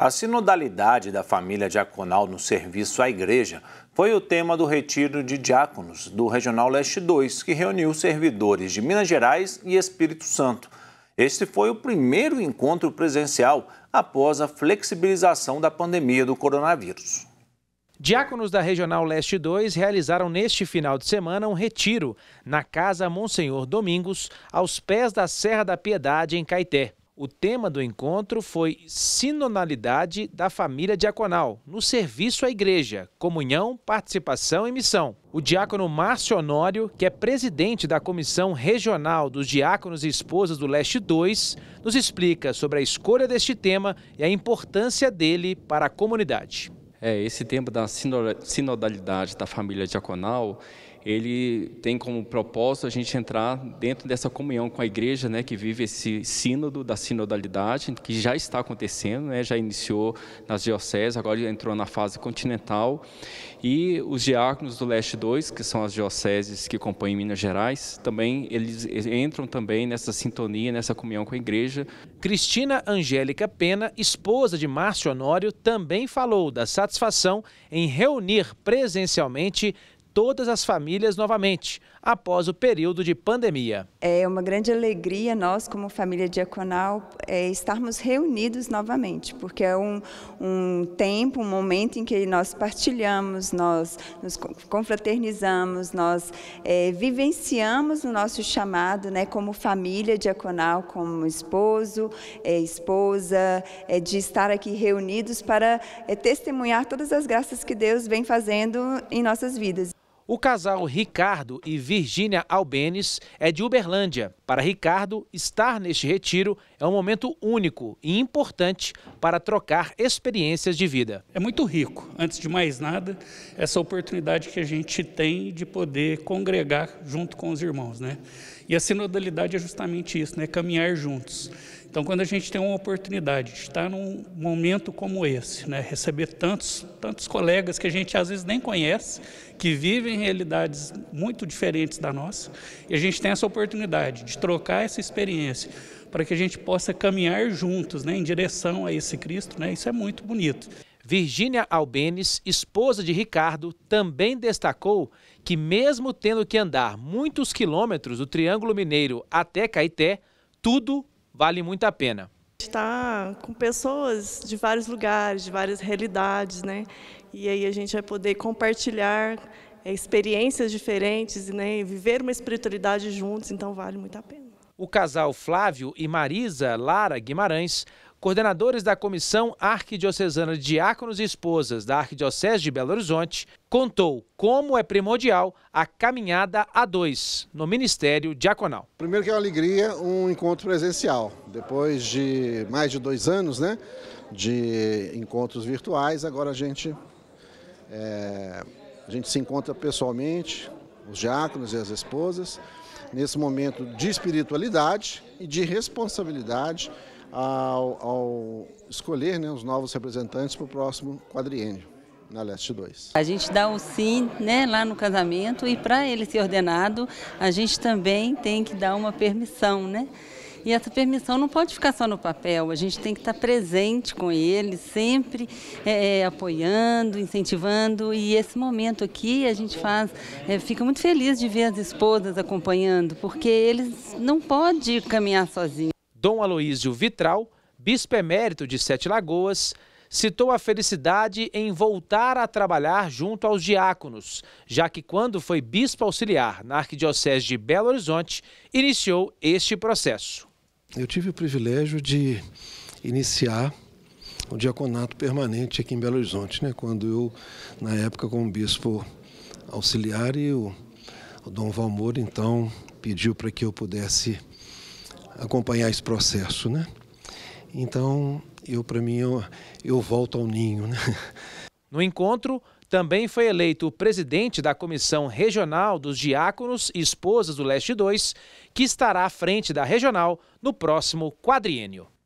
A sinodalidade da família diaconal no serviço à igreja foi o tema do retiro de diáconos do Regional Leste 2, que reuniu servidores de Minas Gerais e Espírito Santo. Este foi o primeiro encontro presencial após a flexibilização da pandemia do coronavírus. Diáconos da Regional Leste 2 realizaram neste final de semana um retiro na Casa Monsenhor Domingos, aos pés da Serra da Piedade, em Caeté o tema do encontro foi Sinonalidade da Família Diaconal, no serviço à Igreja, Comunhão, Participação e Missão. O diácono Márcio Honório, que é presidente da Comissão Regional dos Diáconos e Esposas do Leste 2, nos explica sobre a escolha deste tema e a importância dele para a comunidade. É, esse tema da sinodalidade da família diaconal ele tem como propósito a gente entrar dentro dessa comunhão com a igreja, né, que vive esse sínodo da sinodalidade, que já está acontecendo, né, já iniciou nas dioceses, agora entrou na fase continental, e os diáconos do Leste 2, que são as dioceses que compõem Minas Gerais, também eles entram também nessa sintonia, nessa comunhão com a igreja. Cristina Angélica Pena, esposa de Márcio Honório, também falou da satisfação em reunir presencialmente todas as famílias novamente, após o período de pandemia. É uma grande alegria nós, como família diaconal, é, estarmos reunidos novamente, porque é um, um tempo, um momento em que nós partilhamos, nós nos confraternizamos, nós é, vivenciamos o nosso chamado né, como família diaconal, como esposo, é, esposa, é, de estar aqui reunidos para é, testemunhar todas as graças que Deus vem fazendo em nossas vidas. O casal Ricardo e Virgínia Albenes é de Uberlândia. Para Ricardo, estar neste retiro é um momento único e importante para trocar experiências de vida. É muito rico. Antes de mais nada, essa oportunidade que a gente tem de poder congregar junto com os irmãos, né? E a sinodalidade é justamente isso, né? Caminhar juntos. Então, quando a gente tem uma oportunidade de estar num momento como esse, né, receber tantos, tantos colegas que a gente às vezes nem conhece, que vivem realidades muito diferentes da nossa, e a gente tem essa oportunidade de trocar essa experiência para que a gente possa caminhar juntos né, em direção a esse Cristo, né, isso é muito bonito. Virgínia Albenes, esposa de Ricardo, também destacou que, mesmo tendo que andar muitos quilômetros do Triângulo Mineiro até Caeté, tudo vale muito a pena. Está com pessoas de vários lugares, de várias realidades, né? E aí a gente vai poder compartilhar é, experiências diferentes né? e viver uma espiritualidade juntos, então vale muito a pena. O casal Flávio e Marisa Lara Guimarães coordenadores da Comissão Arquidiocesana de Diáconos e Esposas da Arquidiocese de Belo Horizonte, contou como é primordial a caminhada a dois no Ministério Diaconal. Primeiro que é uma alegria um encontro presencial. Depois de mais de dois anos né, de encontros virtuais, agora a gente, é, a gente se encontra pessoalmente, os diáconos e as esposas, nesse momento de espiritualidade e de responsabilidade ao, ao escolher né, os novos representantes para o próximo quadriênio na Leste 2. A gente dá o sim né, lá no casamento e para ele ser ordenado, a gente também tem que dar uma permissão, né? E essa permissão não pode ficar só no papel, a gente tem que estar tá presente com ele, sempre é, é, apoiando, incentivando. E esse momento aqui a gente faz, é, fica muito feliz de ver as esposas acompanhando, porque eles não podem caminhar sozinhos. Dom Aloísio Vitral, bispo emérito de Sete Lagoas, citou a felicidade em voltar a trabalhar junto aos diáconos, já que quando foi bispo auxiliar na Arquidiocese de Belo Horizonte, iniciou este processo. Eu tive o privilégio de iniciar o diaconato permanente aqui em Belo Horizonte, né? quando eu, na época, como bispo auxiliar, e o, o Dom Valmor, então, pediu para que eu pudesse acompanhar esse processo, né? Então, eu para mim eu, eu volto ao ninho, né? No encontro também foi eleito o presidente da Comissão Regional dos Diáconos e Esposas do Leste 2, que estará à frente da regional no próximo quadriênio.